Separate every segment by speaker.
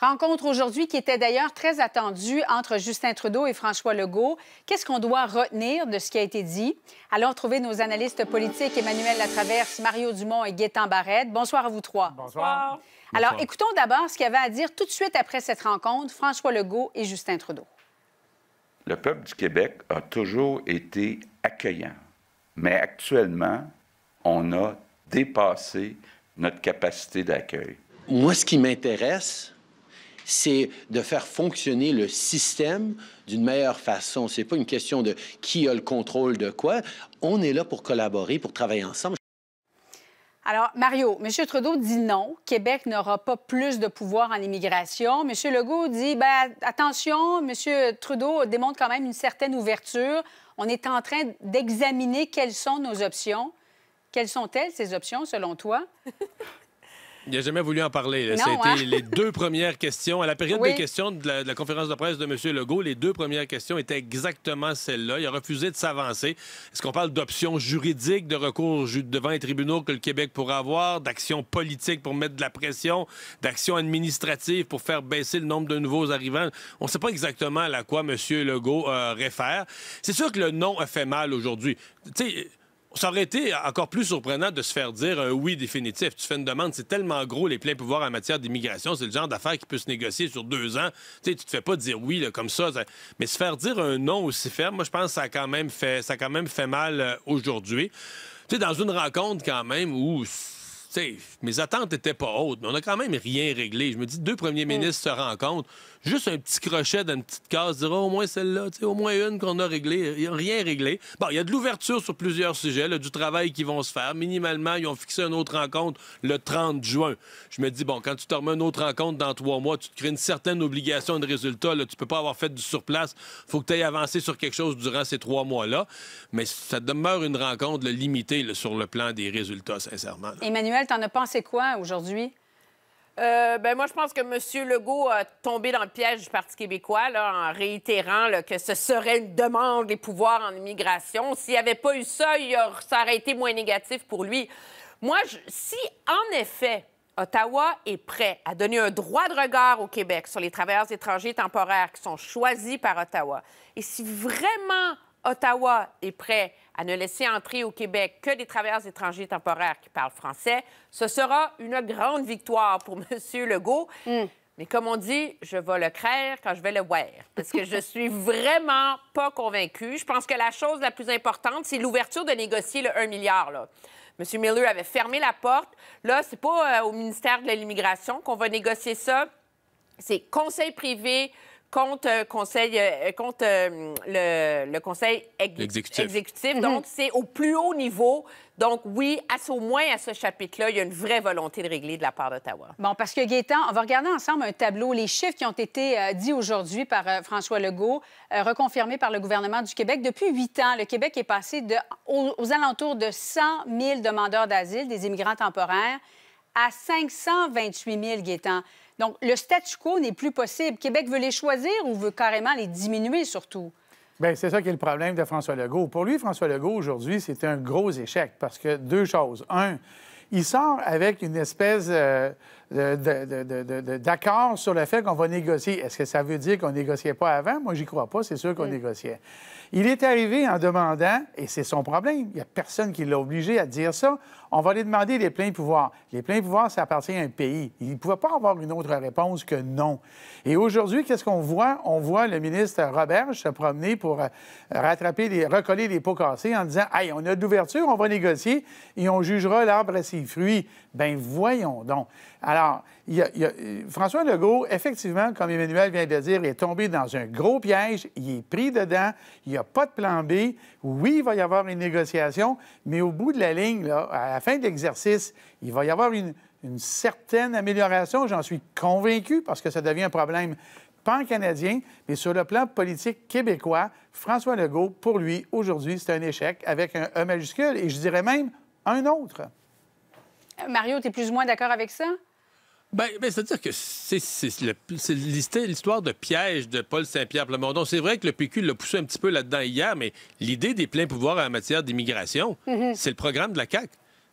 Speaker 1: Rencontre aujourd'hui qui était d'ailleurs très attendue entre Justin Trudeau et François Legault. Qu'est-ce qu'on doit retenir de ce qui a été dit? Allons trouver nos analystes politiques Emmanuel Latraverse, Mario Dumont et Gaétan Barrette. Bonsoir à vous trois. Bonsoir. Alors, écoutons d'abord ce qu'il y avait à dire tout de suite après cette rencontre, François Legault et Justin Trudeau.
Speaker 2: Le peuple du Québec a toujours été accueillant, mais actuellement, on a dépassé notre capacité d'accueil. Moi, ce qui m'intéresse, c'est de faire fonctionner le système d'une meilleure façon. C'est pas une question de qui a le contrôle de quoi. On est là pour collaborer, pour travailler ensemble.
Speaker 1: Alors, Mario, M. Trudeau dit non, Québec n'aura pas plus de pouvoir en immigration. M. Legault dit, ben, attention, M. Trudeau démontre quand même une certaine ouverture. On est en train d'examiner quelles sont nos options. Quelles sont-elles, ces options, selon toi?
Speaker 2: Il n'a jamais voulu en parler. C'était hein? les deux premières questions. À la période des questions de la, conférence de presse de M. Legault, les deux premières questions étaient exactement celles-là. Il a refusé de s'avancer. Est-ce qu'on parle d'options juridiques, de recours devant les tribunaux que le Québec pourra avoir, d'actions politiques pour mettre de la pression, d'actions administratives pour faire baisser le nombre de nouveaux arrivants? On ne sait pas exactement à quoi M. Legault euh, réfère. C'est sûr que le nom a fait mal aujourd'hui. Tu sais, ça aurait été encore plus surprenant de se faire dire un euh, oui définitif. Tu fais une demande, c'est tellement gros les pleins pouvoirs en matière d'immigration, c'est le genre d'affaires qui peut se négocier sur deux ans. Tu sais, te fais pas dire oui comme ça, Mais se faire dire un non aussi ferme, moi je pense que ça a quand même fait, ça quand même fait mal euh, aujourd'hui. Tu sais, dans une rencontre quand même où mes attentes n'étaient pas hautes, mais on n'a quand même rien réglé. Je me dis, deux premiers ministres se rencontrent juste un petit crochet dans une petite case, dire au moins celle-là, au moins une qu'on a réglée, rien réglé. Bon, il y a de l'ouverture sur plusieurs sujets, du travail qui vont se faire. Minimalement, ils ont fixé une autre rencontre le 30 juin. Je me dis, bon, quand tu te remets une autre rencontre dans trois mois, tu te crées une certaine obligation de résultat. Tu tu peux pas avoir fait du surplace. faut que tu aies avancé sur quelque chose durant ces trois mois-là. Mais ça demeure une rencontre limitée sur le plan des résultats, sincèrement.
Speaker 3: Emmanuel, t'en as pensé quoi aujourd'hui? Euh, ben moi, je pense que M. Legault a tombé dans le piège du Parti québécois en réitérant que ce serait une demande des pouvoirs en immigration. S'il n'y avait pas eu ça, ça aurait été moins négatif pour lui. Moi, si en effet Ottawa est prêt à donner un droit de regard au Québec sur les travailleurs étrangers temporaires qui sont choisis par Ottawa, et si vraiment Ottawa est prêt à ne laisser entrer au Québec que des travailleurs étrangers temporaires qui parlent français, ce sera une grande victoire pour M. Legault. Hmm. Mais comme on dit, je vais le craire quand je vais le voir, parce que je suis vraiment pas convaincue. Je pense que la chose la plus importante, c'est l'ouverture de négocier le 1 milliard. M. Miller avait fermé la porte. Là, c'est pas euh, au ministère de l'Immigration qu'on va négocier ça. C'est conseil privé, contre, euh, conseil, euh, euh, contre le, le, conseil exécutif. Mhm. Donc, c'est au plus haut niveau. Donc, oui, à ce, au moins à ce chapitre-là, il y a une vraie volonté de régler de la part d'Ottawa.
Speaker 1: Bon, parce que Gaétan, on va regarder ensemble un tableau, les chiffres qui ont été dits aujourd'hui par François Legault, reconfirmés par le gouvernement du Québec. Depuis huit ans, le Québec est passé de, aux, aux alentours de 100 000 demandeurs d'asile, des immigrants temporaires, à 528 000 guettants. Donc, le statu quo n'est plus possible. Québec veut les choisir ou veut carrément les diminuer, surtout?
Speaker 4: Bien, c'est ça qui est le problème de François Legault. Pour lui, François Legault, aujourd'hui, c'est un gros échec parce que deux choses. Un, il sort avec une espèce euh, d'accord sur le fait qu'on va négocier. Est-ce que ça veut dire qu'on négociait pas avant? Moi, j'y crois pas. C'est sûr qu'on mm. négociait. Il est arrivé en demandant, et c'est son problème, il n'y a personne qui l'a obligé à dire ça, on va lui demander les pleins pouvoirs. Les pleins pouvoirs, ça appartient à un pays. Il ne pouvait pas avoir une autre réponse que non. Et aujourd'hui, qu'est-ce qu'on voit? On voit le ministre Roberge se promener pour euh, rattraper, les, recoller les pots cassés en disant Hey, on a de l'ouverture, on va négocier et on jugera l'arbre à ses fruits. Ben voyons donc. Alors, euh, François Legault, effectivement, comme Emmanuel vient de dire, est tombé dans un gros piège. Il est pris dedans. Il n'y a pas de plan B. Oui, il va y avoir une négociation, mais au bout de la ligne, là, à la fin de l'exercice, il va y avoir une, certaine amélioration, j'en suis convaincu, parce que ça devient un problème pan-canadien, mais sur le plan politique québécois, François Legault, pour lui, aujourd'hui, c'est un échec avec un E majuscule, et je dirais même un autre.
Speaker 1: Euh, Mario, tu es plus ou moins d'accord avec ça?
Speaker 2: Bien, ben, c'est-à-dire que c'est l'histoire de piège de Paul Saint-Pierre Plamondon. C'est vrai que le PQ l'a poussé un petit peu là-dedans hier, mais l'idée des pleins pouvoirs en matière d'immigration, mhm. c'est le programme de la CAQ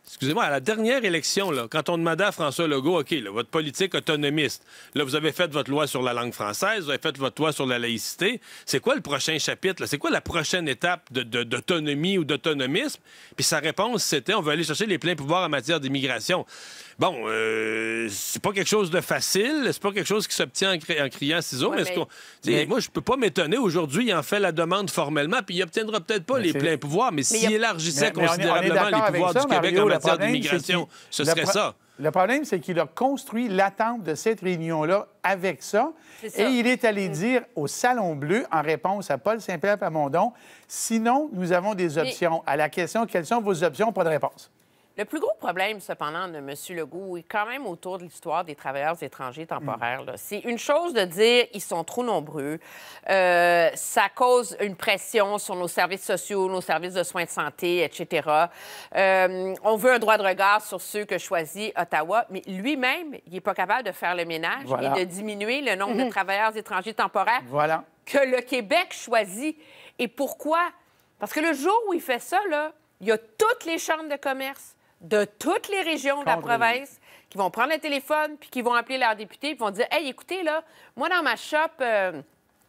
Speaker 2: excusez-moi, à la dernière élection, là, quand on demandait à François Legault, OK, votre politique autonomiste, là, vous avez fait votre loi sur la langue française, vous avez fait votre loi sur la laïcité, c'est quoi le prochain chapitre? C'est quoi la prochaine étape d'autonomie de, ou d'autonomisme? Puis sa réponse, c'était, on veut aller chercher les pleins pouvoirs en matière d'immigration. Bon, euh, c'est pas quelque chose de facile, c'est pas quelque chose qui s'obtient en, criant ciseaux, mais, moi, je peux pas m'étonner. Aujourd'hui, il en fait la demande formellement, puis il obtiendra peut-être pas les pleins pouvoirs, mais s'il élargissait considérablement les pouvoirs du Québec le problème, ça.
Speaker 4: Le problème, c'est qu'il a construit l'attente de cette réunion-là avec ça, Et il est allé mm. dire au Salon Bleu, en réponse à Paul Saint-Pierre Pamondon, sinon, nous avons des options. À la question, quelles sont vos options? Pas de réponse.
Speaker 3: Le plus gros problème, cependant, de M. Legault est quand même autour de l'histoire des travailleurs étrangers temporaires. C'est une chose de dire ils sont trop nombreux, euh, ça cause une pression sur nos services sociaux, nos services de soins de santé, etc. Euh, on veut un droit de regard sur ceux que choisit Ottawa, mais lui-même, il n'est pas capable de faire le ménage et de diminuer le nombre de mhm. travailleurs étrangers temporaires que le Québec choisit. Et pourquoi? Parce que le jour où il fait ça, il y a toutes les chambres de commerce, de toutes les régions de la province qui vont prendre le téléphone puis qui vont appeler leurs députés puis vont dire Hey, écoutez, là, moi, dans ma shop. Euh,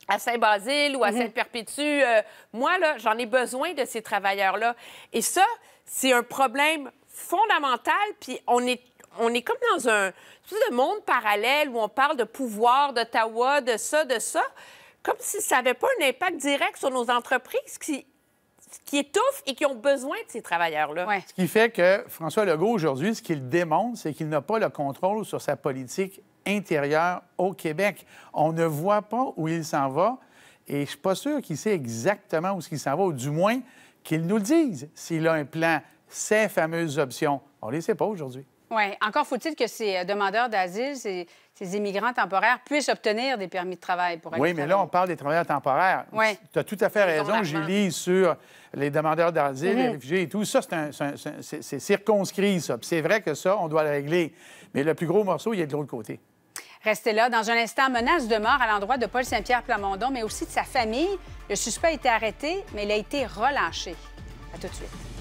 Speaker 3: à Saint-Basile ou à mhm. Sainte-Perpétue. Euh, moi, là, j'en ai besoin de ces travailleurs-là. Et ça, c'est un problème fondamental, puis on est on est comme dans un monde parallèle où on parle de pouvoir d'Ottawa, de ça, de ça, comme si ça n'avait pas un impact direct sur nos entreprises qui, qui étouffent et qui ont besoin de ces travailleurs-là. Ce
Speaker 4: qui fait que François Legault, aujourd'hui, ce qu'il démontre, c'est qu'il n'a pas le contrôle sur sa politique intérieure au Québec. On ne voit pas où il s'en va et je ne suis pas sûr qu'il sait exactement où il s'en va, ou du moins qu'il nous le dise s'il a un plan, ces fameuses options. On ne les sait pas aujourd'hui.
Speaker 1: Oui, encore faut-il que ces euh, demandeurs d'asile, ces, immigrants temporaires, puissent obtenir des permis de travail pour aller Oui, mais là,
Speaker 4: on parle des travailleurs temporaires. Oui. Tu as tout à fait raison, Julie, sur les demandeurs d'asile, les mhm. réfugiés et tout. Ça, c'est circonscrit, ça. c'est vrai que ça, on doit le régler. Mais le plus gros morceau, il a de l'autre côté.
Speaker 1: Restez là. Dans un instant, menace de mort à l'endroit de Paul Saint-Pierre Plamondon, mais aussi de sa famille. Le suspect a été arrêté, mais il a été relâché. À tout de suite.